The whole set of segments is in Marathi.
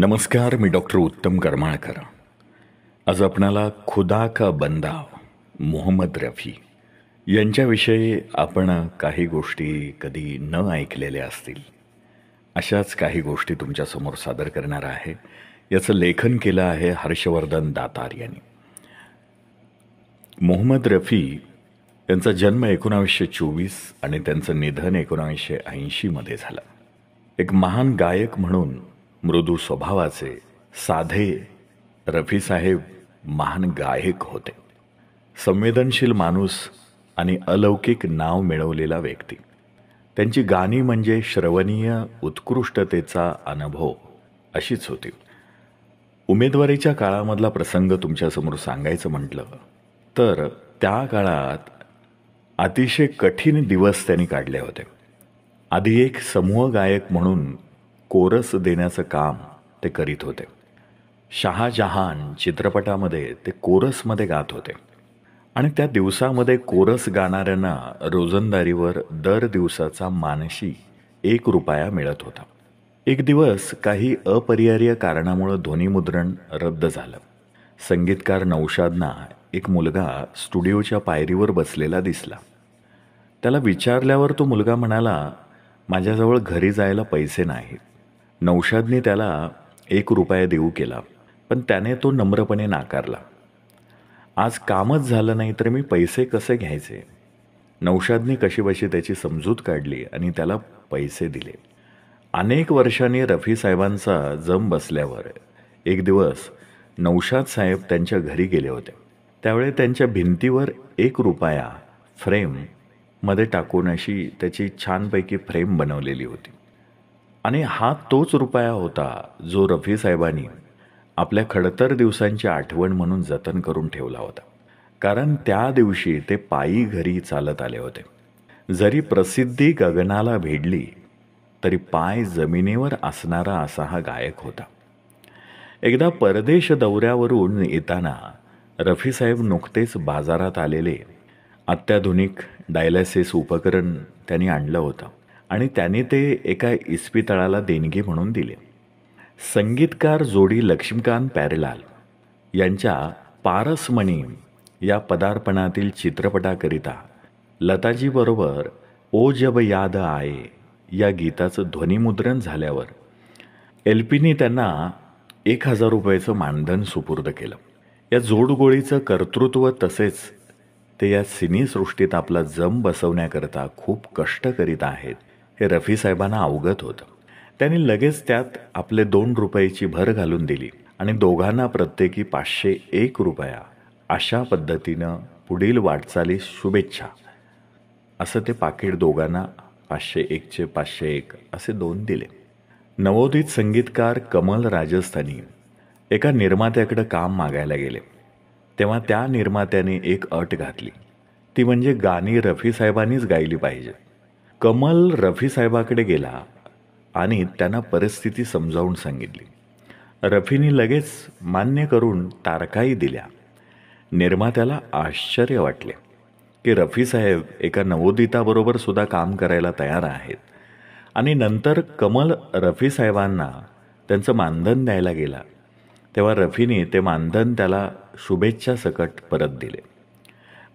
नमस्कार मी डॉक्टर उत्तम करमाळकर आज आपणाला खुदा का बंदा मोहम्मद रफी यांच्याविषयी आपण काही गोष्टी कधी न ऐकलेल्या असतील अशाच काही गोष्टी तुमच्यासमोर सादर करणार आहे याचं लेखन केलं आहे हर्षवर्धन दातार यांनी मोहम्मद रफी यांचा जन्म एकोणावीसशे चोवीस आणि त्यांचं निधन एकोणावीसशे ऐंशीमध्ये झालं एक महान गायक म्हणून मृदू स्वभावाचे साधे रफीसाहेब महान गायक होते संवेदनशील माणूस आणि अलौकिक नाव मिळवलेला व्यक्ती त्यांची गाणी म्हणजे श्रवणीय उत्कृष्टतेचा अनुभव अशीच होती उमेदवारीच्या काळामधला प्रसंग तुमच्यासमोर सांगायचं म्हटलं तर त्या काळात अतिशय कठीण दिवस त्यांनी काढले होते आधी एक समूह गायक म्हणून कोरस देण्याचं काम ते करीत होते शहाजहान चित्रपटामध्ये ते कोरसमध्ये गात होते आणि त्या दिवसामध्ये कोरस गाणाऱ्यांना रोजंदारीवर दर दिवसाचा मानशी एक रुपया मिळत होता एक दिवस काही अपरिहार्य कारणामुळं ध्वनिमुद्रण रद्द झालं संगीतकार नौशादना एक मुलगा स्टुडिओच्या पायरीवर बसलेला दिसला त्याला विचारल्यावर तो मुलगा म्हणाला माझ्याजवळ घरी जायला पैसे नाहीत नौशादने त्याला एक रुपया देऊ केला पण त्याने तो नम्रपणे नाकारला आज कामच झालं नाही तर मी पैसे कसे घ्यायचे नौशादने कशीबशी त्याची समजूत काढली आणि त्याला पैसे दिले अनेक वर्षांनी रफी साहेबांचा जम बसल्यावर एक दिवस नौशाद साहेब त्यांच्या घरी गेले होते त्यावेळी त्यांच्या भिंतीवर एक रुपया फ्रेम मध्ये टाकून अशी त्याची छानपैकी फ्रेम बनवलेली होती आणि हा तोच रुपया होता जो रफी साहेबांनी आपल्या खडतर दिवसांची आठवण म्हणून जतन करून ठेवला होता कारण त्या दिवशी ते पायी घरी चालत आले होते जरी प्रसिद्धी गगनाला भेडली तरी पाय जमिनीवर असणारा असा हा गायक होता एकदा परदेश दौऱ्यावरून येताना रफीसाहेब नुकतेच बाजारात आलेले अत्याधुनिक डायलॅसिस उपकरण त्यांनी आणलं होतं आणि त्याने ते एका इस्पितळाला देणगी म्हणून दिले संगीतकार जोडी लक्ष्मीकांत पॅरेलाल यांच्या पारसमणी या पदार्पणातील चित्रपटाकरिता लताजीबरोबर ओ जब याद आये या गीताचं ध्वनिमुद्रण झाल्यावर एल पीने त्यांना एक हजार रुपयाचं मानधन सुपूर्द केलं या जोडगोळीचं कर्तृत्व तसेच ते या सिनीसृष्टीत आपला जम बसवण्याकरता खूप कष्ट करीत आहेत हे रफी साहेबांना अवगत होतं त्यांनी लगेच त्यात आपले दोन रुपयाची भर घालून दिली आणि दोघांना प्रत्येकी पाचशे एक रुपया अशा पद्धतीनं पुढील वाटचाली शुभेच्छा असं ते पाकिट दोघांना पाचशे एकचे पाचशे एक असे दोन दिले नवोदित संगीतकार कमल राजस्थानी एका निर्मात्याकडं काम मागायला गेले तेव्हा त्या निर्मात्याने एक अट घातली ती म्हणजे गाणी रफी साहेबांनीच गायली पाहिजे कमल रफी साहेबाकडे गेला आणि त्यांना परिस्थिती समजावून सांगितली रफीनी लगेच मान्य करून तारकाही दिल्या निर्मात्याला आश्चर्य वाटले की रफी साहेब एका नवोदिताबरोबर सुद्धा काम करायला तयार आहेत आणि नंतर कमल रफी साहेबांना त्यांचं मानधन द्यायला गेला तेव्हा रफीने ते मानधन त्याला शुभेच्छा सकट परत दिले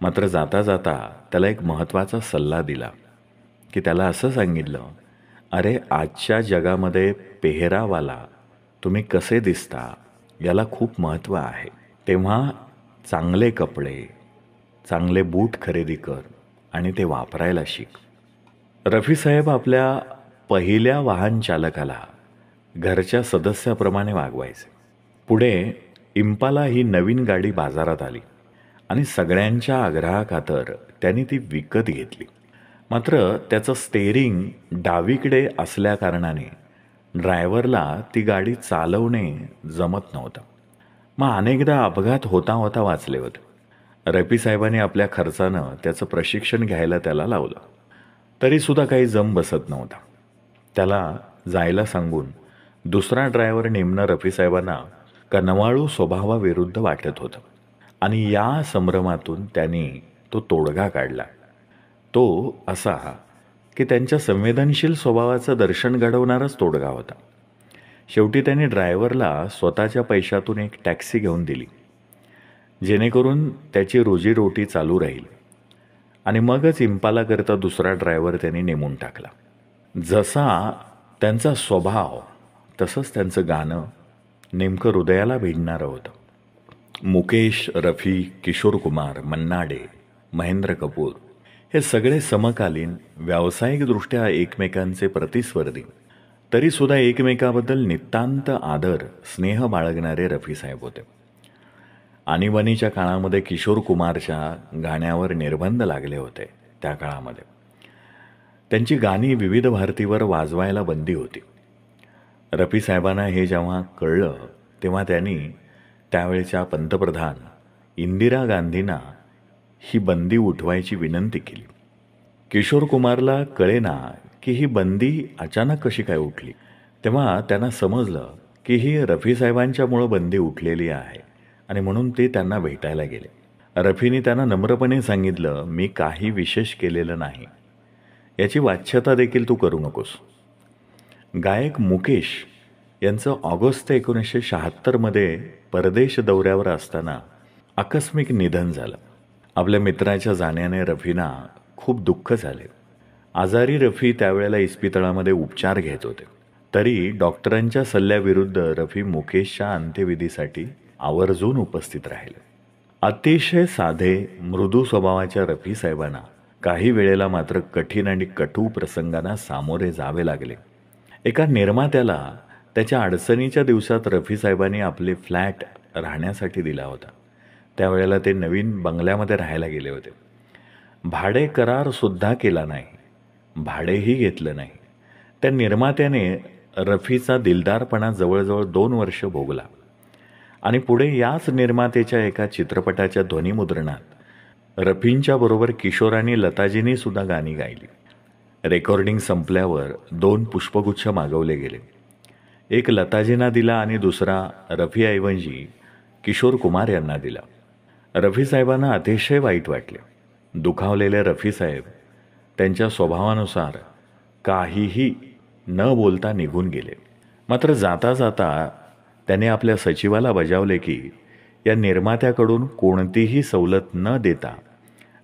मात्र जाता जाता त्याला एक महत्त्वाचा सल्ला दिला की त्याला असं सांगितलं अरे आजच्या जगामध्ये पेहरावाला तुम्ही कसे दिसता याला खूप महत्त्व आहे तेव्हा चांगले कपडे चांगले बूट खरेदी कर आणि ते वापरायला शिक रफी साहेब आपल्या पहिल्या वाहन चालकाला घरच्या सदस्याप्रमाणे वागवायचे पुढे इम्पाला ही नवीन गाडी बाजारात आली आणि सगळ्यांच्या आग्रहाखातर त्यांनी ती विकत घेतली मात्र त्याचं स्टेरिंग डावीकडे असल्याकारणाने ड्रायव्हरला ती गाडी चालवणे जमत नव्हतं मग अनेकदा अपघात होता होता वाचले होते रफी साहेबांनी आपल्या खर्चानं त्याचं प्रशिक्षण घ्यायला त्याला लावलं तरीसुद्धा काही जम बसत नव्हता त्याला जायला सांगून दुसरा ड्रायव्हर नेमणं रफीसाहेबांना कनवाळू स्वभावाविरुद्ध वाटत होतं आणि या संभ्रमातून त्यांनी तो तोडगा काढला तो असा की त्यांच्या संवेदनशील स्वभावाचं दर्शन घडवणाराच तोडगा होता शेवटी त्यांनी ड्रायव्हरला स्वतःच्या पैशातून एक टॅक्सी घेऊन दिली जेणेकरून त्याची रोजीरोटी चालू राहील आणि मगच इम्पालाकरता दुसरा ड्रायव्हर त्यांनी नेमून टाकला जसा त्यांचा स्वभाव तसंच त्यांचं गाणं नेमकं हृदयाला भिडणारं होतं मुकेश रफी किशोर कुमार मन्नाडे महेंद्र कपूर हे सगळे समकालीन व्यावसायिकदृष्ट्या एकमेकांचे प्रतिस्पर्धी तरीसुद्धा एकमेकाबद्दल नितांत आदर स्नेह बाळगणारे रफीसाहेब होते आणीबाणीच्या काळामध्ये किशोर कुमारच्या गाण्यावर निर्बंध लागले होते त्या काळामध्ये त्यांची गाणी विविध भारतीवर वाजवायला बंदी होती रफी साहेबांना हे जेव्हा कळलं तेव्हा त्यांनी त्यावेळच्या पंतप्रधान इंदिरा गांधींना ही बंदी उठवायची विनंती केली किशोर कुमारला कळेना की ही बंदी अचानक कशी काय उठली तेव्हा त्यांना समजलं की ही रफी साहेबांच्यामुळं बंदी उठलेली आहे आणि म्हणून ते त्यांना भेटायला गेले रफीने त्यांना नम्रपणे सांगितलं मी काही विशेष केलेलं नाही याची वाच्यता देखील तू करू नकोस गायक मुकेश यांचं ऑगस्ट एकोणीसशे शहात्तरमध्ये परदेश दौऱ्यावर असताना आकस्मिक निधन झालं आपल्या मित्राच्या जाण्याने रफीना खूप दुःख झाले आजारी रफी त्यावेळेला इस्पितळामध्ये उपचार घेत होते तरी डॉक्टरांच्या सल्ल्याविरुद्ध रफी मुकेशच्या अंत्यविधीसाठी आवर्जून उपस्थित राहिले अतिशय साधे मृदू स्वभावाच्या रफी साहेबांना काही वेळेला मात्र कठीण आणि कटू प्रसंगांना सामोरे जावे लागले एका निर्मात्याला त्याच्या अडचणीच्या दिवसात रफी साहेबांनी आपले फ्लॅट राहण्यासाठी दिला होता त्यावेळेला ते नवीन बंगल्यामध्ये राहायला गेले होते भाडे करारसुद्धा केला नाही भाडेही घेतलं नाही त्या निर्मात्याने रफीचा दिलदारपणा जवळजवळ दोन वर्ष भोगला आणि पुढे याच निर्मात्याच्या एका चित्रपटाच्या ध्वनिमुद्रणात रफींच्या बरोबर आणि लताजींनी सुद्धा गाणी गायली रेकॉर्डिंग संपल्यावर दोन पुष्पगुच्छ मागवले गेले एक लताजींना दिला आणि दुसरा रफी किशोर कुमार यांना दिला रफीसाहेबांना अतिशय वाईट वाटले दुखावलेले रफीसाहेब त्यांच्या स्वभावानुसार काहीही न बोलता निघून गेले मात्र जाता जाता त्याने आपल्या सचिवाला बजावले की या निर्मात्याकडून कोणतीही सवलत न देता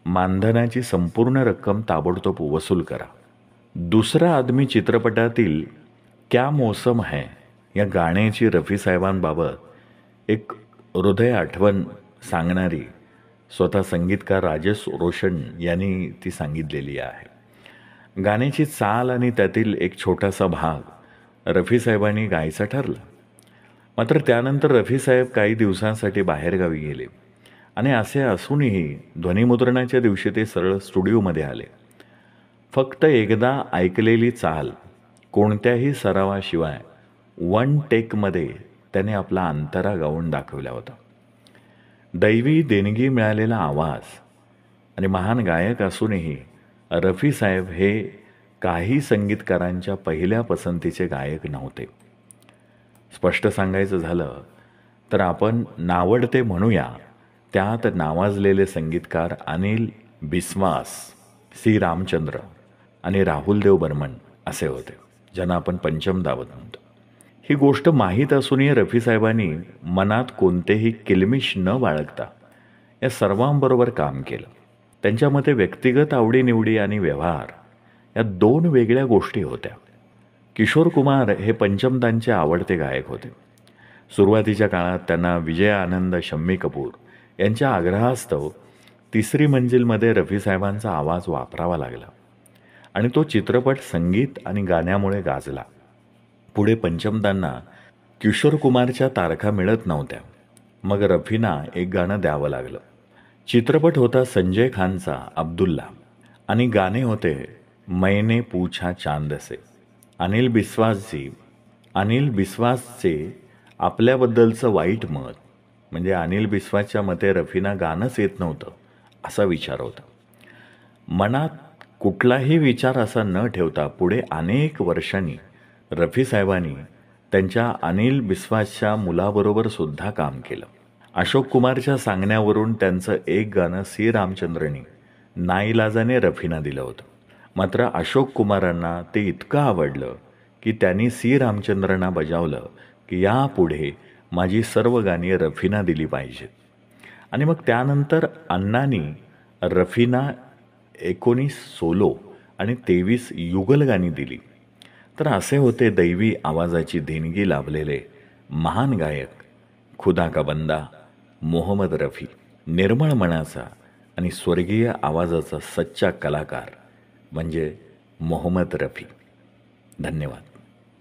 मानधनाची संपूर्ण रक्कम ताबडतोब वसूल करा दुसरा आदमी चित्रपटातील क्या मौसम है या गाण्याची रफी साहेबांबाबत एक हृदय आठवण सांगणारी स्वतः संगीतकार राजेश रोशन यांनी ती सांगितलेली आहे गाण्याची चाल आणि त्यातील एक छोटासा भाग रफी साहेबांनी गायचा ठरला मात्र त्यानंतर रफी साहेब काही दिवसांसाठी बाहेरगावी गेले आणि असे असूनही ध्वनिमुद्रणाच्या दिवशी ते सरळ स्टुडिओमध्ये आले फक्त एकदा ऐकलेली चाल कोणत्याही सरावाशिवाय वन टेकमध्ये त्याने आपला अंतरा गाऊन दाखवला होता दैवी देणगी मिळालेला आवाज आणि महान गायक असूनही रफी साहेब हे काही संगीतकारांच्या पहिल्या पसंतीचे गायक नव्हते स्पष्ट सांगायचं झालं तर आपण नावडते म्हणूया त्यात नावाजलेले संगीतकार अनिल बिस्वास सी रामचंद्र आणि राहुलदेव बर्मन असे होते ज्यांना आपण दावत म्हणतो ही गोष्ट माहीत असूनही रफीसाहेबांनी मनात कोणतेही किलमिश न बाळगता या सर्वांबरोबर काम केलं त्यांच्यामध्ये व्यक्तिगत आवडीनिवडी आणि व्यवहार या दोन वेगळ्या गोष्टी होत्या किशोर कुमार हे पंचमदांचे आवडते गायक होते सुरुवातीच्या काळात त्यांना विजय आनंद शम्मी कपूर यांच्या आग्रहास्तव तिसरी मंजिलमध्ये रफीसाहेबांचा आवाज वापरावा लागला आणि तो चित्रपट संगीत आणि गाण्यामुळे गाजला पुढे पंचमदांना किशोर कुमारच्या तारखा मिळत नव्हत्या मग रफीना एक गाणं द्यावं लागलं चित्रपट होता संजय खानचा अब्दुल्ला आणि गाणे होते मैने पूछा चांदसे अनिल बिस्वासजी अनिल बिस्वासचे आपल्याबद्दलचं वाईट मत म्हणजे अनिल बिस्वासच्या मते रफीना गाणंच येत नव्हतं असा विचार होता मनात कुठलाही विचार असा न ठेवता पुढे अनेक वर्षांनी रफी साहेबांनी त्यांच्या अनिल बिस्वासच्या मुलाबरोबर सुद्धा काम केलं अशोक कुमारच्या सांगण्यावरून त्यांचं एक गाणं सी रामचंद्रनी नाईलाजाने रफीना दिलं होतं मात्र अशोक कुमारांना ते इतकं आवडलं की त्यांनी सी रामचंद्रना बजावलं की यापुढे माझी सर्व गाणी रफीना दिली पाहिजेत आणि मग त्यानंतर अण्णांनी रफीना एकोणीस सोलो आणि तेवीस युगल गाणी दिली तर असे होते दैवी आवाजाची देणगी लाभलेले महान गायक खुदा का बंदा मोहम्मद रफी निर्मळ मनाचा आणि स्वर्गीय आवाजाचा सच्चा कलाकार म्हणजे मोहम्मद रफी धन्यवाद